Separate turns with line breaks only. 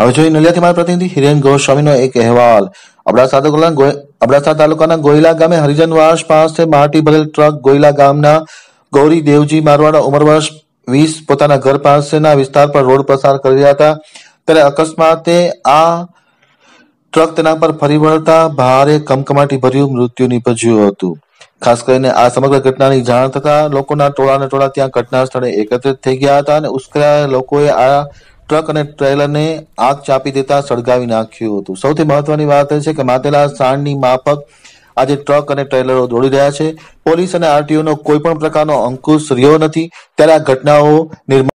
હવે જોઈ નલિયાથી મારા પ્રતિનિધિ હિરેન ગોસ્વામીનો એક અહેવાલ અબડાસા તાલુકાના અબડાસા તાલુકાના ગોયલા ગામે હરિજનવાસ પાસે માટી ભરેલ ટ્રક ગોયલા ગામના ગૌરી દેવજી મારવાડા ઉંમર વર્ષ વીસ પોતાના ઘર પાસેના વિસ્તાર પર રોડ પસાર કરી રહ્યા હતા ત્યારે અકસ્માતે આ ટ્રક તેના પર ફરી વળતા ભારે કમકમાટી ભર્યું મૃત્યુ નીપજ્યું હતું ખાસ કરીને આ સમગ્ર ઘટનાની જાણ થતા લોકોના ટોળાને ટોળા ત્યાં ઘટના સ્થળે એકત્રિત થઈ ગયા હતા અને ઉશ્કેરાયેલા લોકોએ આ ટ્રક અને ટ્રેલરને આગ ચાપી દેતા સળગાવી નાખ્યું હતું સૌથી મહત્વની વાત એ છે કે માતેલા સાણની માફક આજે ટ્રક અને ટ્રેલરો દોડી રહ્યા છે પોલીસ અને આરટીઓનો કોઈ પણ પ્રકારનો અંકુશ રહ્યો નથી ત્યારે આ ઘટનાઓ નિર્માણ